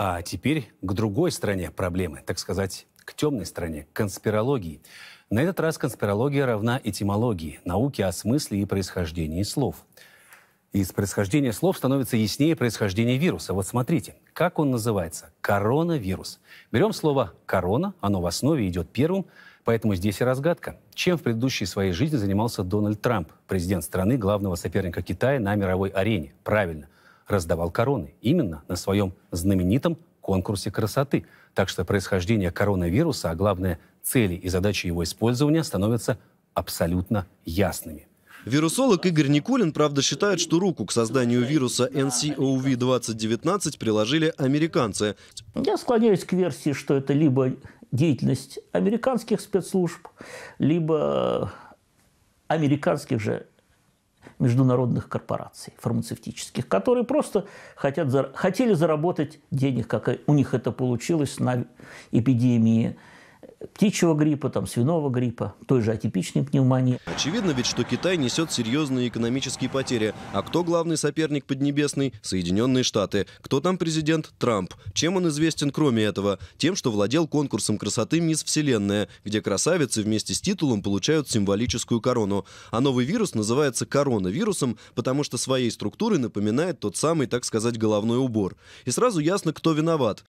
А теперь к другой стороне проблемы, так сказать, к темной стороне, к конспирологии. На этот раз конспирология равна этимологии, науке о смысле и происхождении слов. Из происхождения слов становится яснее происхождение вируса. Вот смотрите, как он называется? Коронавирус. Берем слово «корона», оно в основе идет первым, поэтому здесь и разгадка. Чем в предыдущей своей жизни занимался Дональд Трамп, президент страны, главного соперника Китая на мировой арене? Правильно, раздавал короны. Именно на своем знаменитом конкурсе красоты. Так что происхождение коронавируса, а главное цели и задачи его использования становятся абсолютно ясными. Вирусолог Игорь Никулин, правда, считает, что руку к созданию вируса NCOV-2019 приложили американцы. Я склоняюсь к версии, что это либо деятельность американских спецслужб, либо американских же международных корпораций фармацевтических, которые просто хотят, хотели заработать денег, как у них это получилось на эпидемии птичьего гриппа, там, свиного гриппа, той же атипичной пневмонии. Очевидно ведь, что Китай несет серьезные экономические потери. А кто главный соперник поднебесный? Соединенные Штаты. Кто там президент? Трамп. Чем он известен кроме этого? Тем, что владел конкурсом красоты «Мисс Вселенная», где красавицы вместе с титулом получают символическую корону. А новый вирус называется коронавирусом, потому что своей структурой напоминает тот самый, так сказать, головной убор. И сразу ясно, кто виноват.